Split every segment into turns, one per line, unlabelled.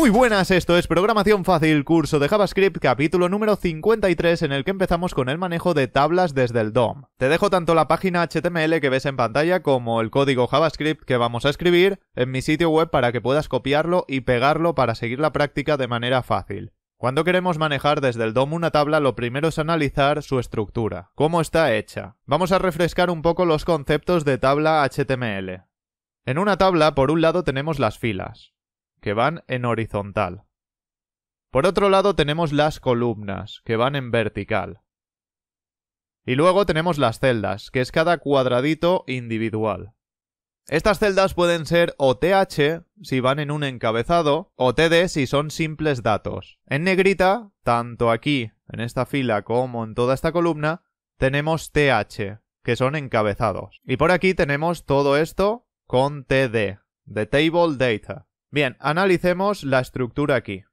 Muy buenas, esto es Programación Fácil, curso de JavaScript, capítulo número 53, en el que empezamos con el manejo de tablas desde el DOM. Te dejo tanto la página HTML que ves en pantalla como el código JavaScript que vamos a escribir en mi sitio web para que puedas copiarlo y pegarlo para seguir la práctica de manera fácil. Cuando queremos manejar desde el DOM una tabla, lo primero es analizar su estructura, cómo está hecha. Vamos a refrescar un poco los conceptos de tabla HTML. En una tabla, por un lado, tenemos las filas que van en horizontal. Por otro lado tenemos las columnas, que van en vertical. Y luego tenemos las celdas, que es cada cuadradito individual. Estas celdas pueden ser o TH si van en un encabezado, o TD si son simples datos. En negrita, tanto aquí, en esta fila, como en toda esta columna, tenemos TH, que son encabezados. Y por aquí tenemos todo esto con TD, de Table Data. Bien, analicemos la estructura aquí.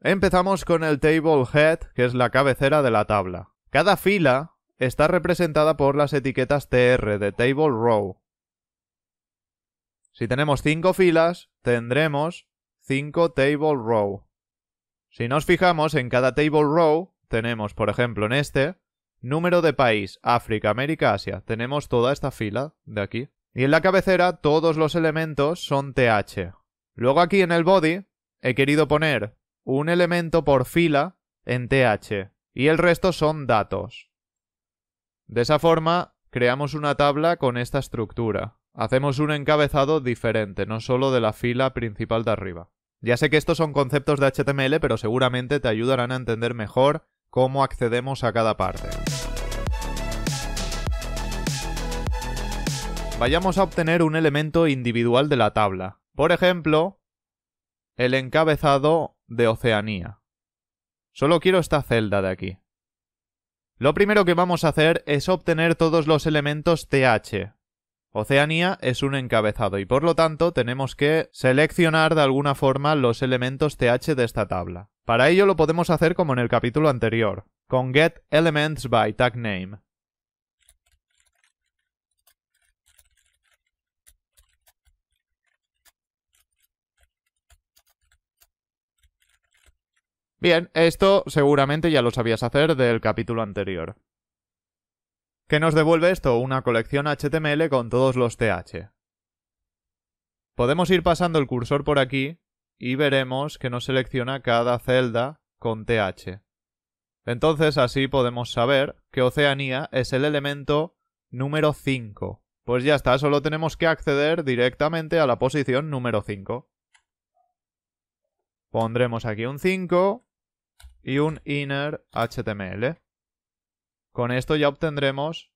Empezamos con el table head, que es la cabecera de la tabla. Cada fila está representada por las etiquetas TR de table row. Si tenemos cinco filas, tendremos 5 table row. Si nos fijamos en cada table row, tenemos, por ejemplo, en este, número de país, África, América, Asia. Tenemos toda esta fila de aquí. Y en la cabecera todos los elementos son TH. Luego aquí en el body he querido poner un elemento por fila en TH y el resto son datos. De esa forma creamos una tabla con esta estructura. Hacemos un encabezado diferente, no solo de la fila principal de arriba. Ya sé que estos son conceptos de HTML, pero seguramente te ayudarán a entender mejor cómo accedemos a cada parte. Vayamos a obtener un elemento individual de la tabla. Por ejemplo, el encabezado de Oceanía. Solo quiero esta celda de aquí. Lo primero que vamos a hacer es obtener todos los elementos TH. Oceanía es un encabezado y por lo tanto tenemos que seleccionar de alguna forma los elementos TH de esta tabla. Para ello lo podemos hacer como en el capítulo anterior, con GetElementsByTagName. Bien, esto seguramente ya lo sabías hacer del capítulo anterior. ¿Qué nos devuelve esto? Una colección HTML con todos los TH. Podemos ir pasando el cursor por aquí y veremos que nos selecciona cada celda con TH. Entonces así podemos saber que Oceanía es el elemento número 5. Pues ya está, solo tenemos que acceder directamente a la posición número 5. Pondremos aquí un 5 y un inner HTML. Con esto ya obtendremos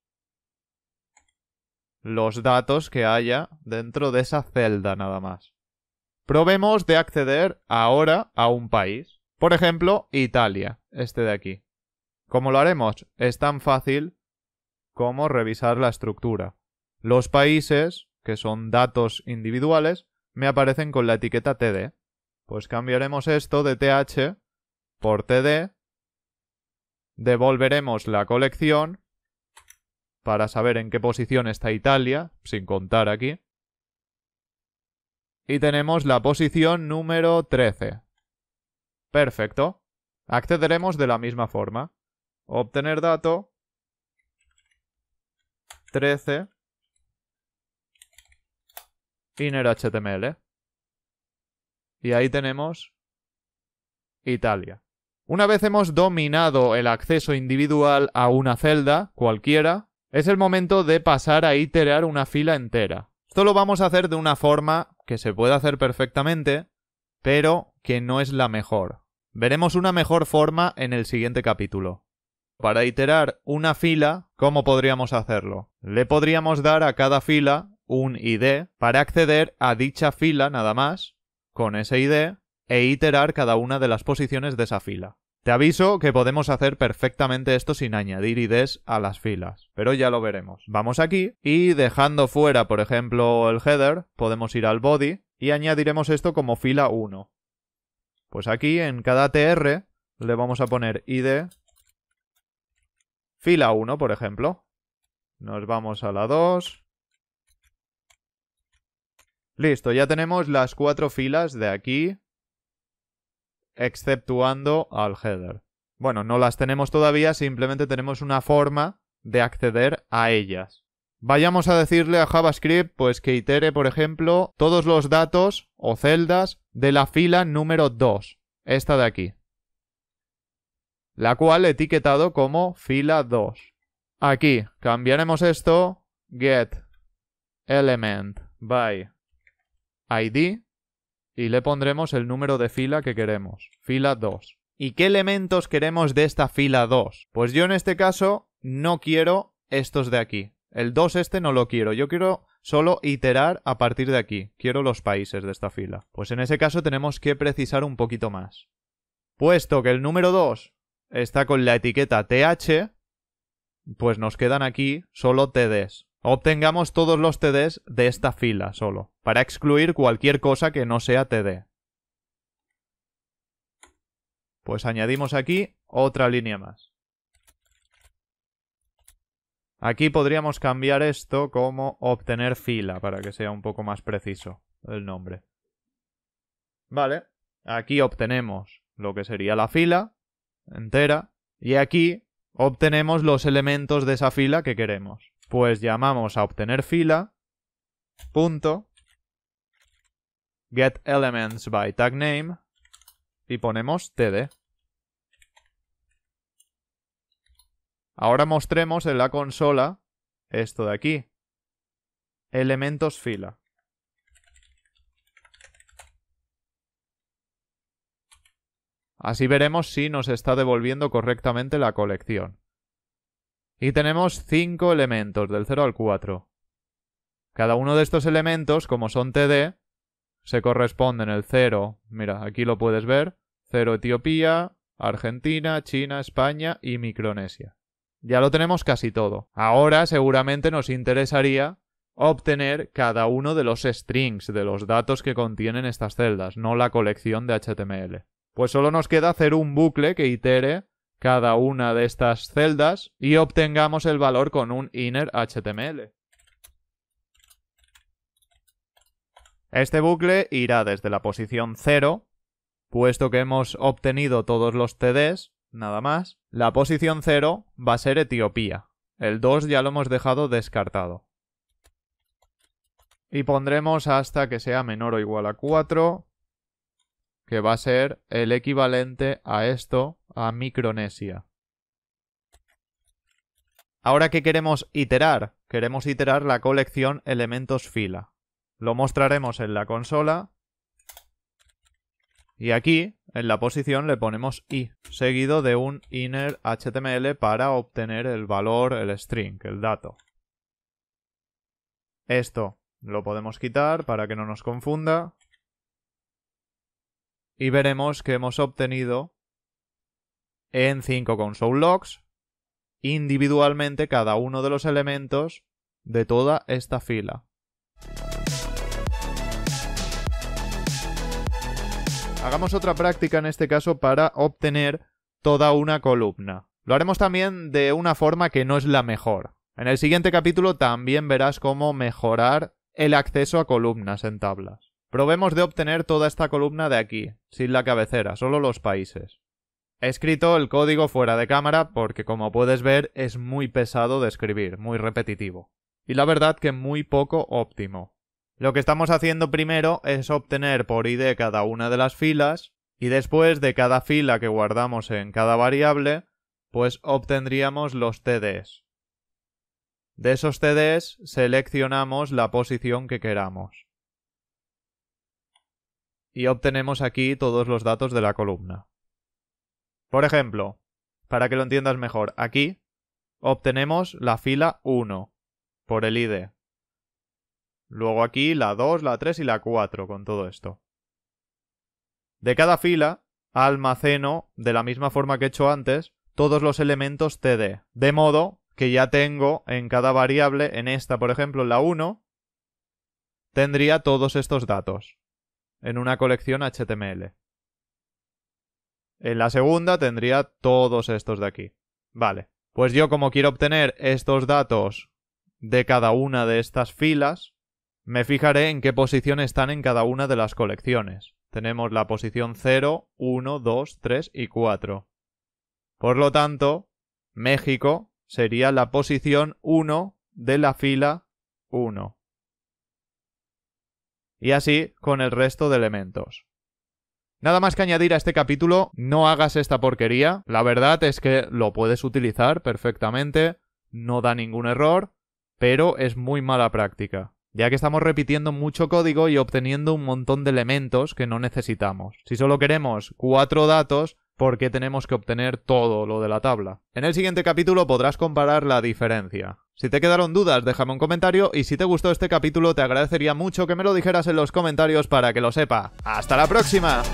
los datos que haya dentro de esa celda nada más. Probemos de acceder ahora a un país. Por ejemplo, Italia, este de aquí. ¿Cómo lo haremos? Es tan fácil como revisar la estructura. Los países, que son datos individuales, me aparecen con la etiqueta TD. Pues cambiaremos esto de TH por TD, devolveremos la colección para saber en qué posición está Italia, sin contar aquí. Y tenemos la posición número 13. Perfecto. Accederemos de la misma forma. Obtener dato 13 inner HTML. Y ahí tenemos Italia. Una vez hemos dominado el acceso individual a una celda, cualquiera, es el momento de pasar a iterar una fila entera. Esto lo vamos a hacer de una forma que se puede hacer perfectamente, pero que no es la mejor. Veremos una mejor forma en el siguiente capítulo. Para iterar una fila, ¿cómo podríamos hacerlo? Le podríamos dar a cada fila un ID para acceder a dicha fila nada más, con ese ID, e iterar cada una de las posiciones de esa fila. Te aviso que podemos hacer perfectamente esto sin añadir IDs a las filas, pero ya lo veremos. Vamos aquí y dejando fuera, por ejemplo, el header, podemos ir al body y añadiremos esto como fila 1. Pues aquí en cada TR le vamos a poner ID fila 1, por ejemplo. Nos vamos a la 2. Listo, ya tenemos las cuatro filas de aquí exceptuando al header. Bueno, no las tenemos todavía, simplemente tenemos una forma de acceder a ellas. Vayamos a decirle a JavaScript pues que itere, por ejemplo, todos los datos o celdas de la fila número 2, esta de aquí, la cual he etiquetado como fila 2. Aquí cambiaremos esto get element by id y le pondremos el número de fila que queremos, fila 2. ¿Y qué elementos queremos de esta fila 2? Pues yo en este caso no quiero estos de aquí. El 2 este no lo quiero, yo quiero solo iterar a partir de aquí. Quiero los países de esta fila. Pues en ese caso tenemos que precisar un poquito más. Puesto que el número 2 está con la etiqueta TH, pues nos quedan aquí solo TDs obtengamos todos los TDs de esta fila solo, para excluir cualquier cosa que no sea TD. Pues añadimos aquí otra línea más. Aquí podríamos cambiar esto como obtener fila, para que sea un poco más preciso el nombre. Vale, aquí obtenemos lo que sería la fila entera, y aquí obtenemos los elementos de esa fila que queremos. Pues llamamos a obtener fila. Punto. Get elements by tag name. Y ponemos td. Ahora mostremos en la consola esto de aquí. Elementos fila. Así veremos si nos está devolviendo correctamente la colección. Y tenemos cinco elementos, del 0 al 4. Cada uno de estos elementos, como son TD, se corresponde en el 0, mira, aquí lo puedes ver, 0 Etiopía, Argentina, China, España y Micronesia. Ya lo tenemos casi todo. Ahora seguramente nos interesaría obtener cada uno de los strings, de los datos que contienen estas celdas, no la colección de HTML. Pues solo nos queda hacer un bucle que itere cada una de estas celdas y obtengamos el valor con un inner HTML. Este bucle irá desde la posición 0, puesto que hemos obtenido todos los TDs, nada más. La posición 0 va a ser Etiopía. El 2 ya lo hemos dejado descartado. Y pondremos hasta que sea menor o igual a 4, que va a ser el equivalente a esto a Micronesia. Ahora que queremos iterar, queremos iterar la colección elementos fila. Lo mostraremos en la consola. Y aquí, en la posición, le ponemos i, seguido de un inner HTML para obtener el valor, el string, el dato. Esto lo podemos quitar para que no nos confunda. Y veremos que hemos obtenido en 5 console logs individualmente cada uno de los elementos de toda esta fila. Hagamos otra práctica en este caso para obtener toda una columna. Lo haremos también de una forma que no es la mejor. En el siguiente capítulo también verás cómo mejorar el acceso a columnas en tablas. Probemos de obtener toda esta columna de aquí, sin la cabecera, solo los países. He escrito el código fuera de cámara porque como puedes ver es muy pesado de escribir, muy repetitivo. Y la verdad que muy poco óptimo. Lo que estamos haciendo primero es obtener por ID cada una de las filas y después de cada fila que guardamos en cada variable, pues obtendríamos los TDs. De esos TDs seleccionamos la posición que queramos. Y obtenemos aquí todos los datos de la columna. Por ejemplo, para que lo entiendas mejor, aquí obtenemos la fila 1 por el ID. Luego aquí la 2, la 3 y la 4 con todo esto. De cada fila almaceno, de la misma forma que he hecho antes, todos los elementos TD. De modo que ya tengo en cada variable, en esta por ejemplo, la 1, tendría todos estos datos en una colección HTML. En la segunda tendría todos estos de aquí. Vale. Pues yo como quiero obtener estos datos de cada una de estas filas, me fijaré en qué posición están en cada una de las colecciones. Tenemos la posición 0, 1, 2, 3 y 4. Por lo tanto, México sería la posición 1 de la fila 1. Y así con el resto de elementos. Nada más que añadir a este capítulo, no hagas esta porquería, la verdad es que lo puedes utilizar perfectamente, no da ningún error, pero es muy mala práctica, ya que estamos repitiendo mucho código y obteniendo un montón de elementos que no necesitamos. Si solo queremos cuatro datos, ¿por qué tenemos que obtener todo lo de la tabla? En el siguiente capítulo podrás comparar la diferencia. Si te quedaron dudas, déjame un comentario y si te gustó este capítulo te agradecería mucho que me lo dijeras en los comentarios para que lo sepa. ¡Hasta la próxima!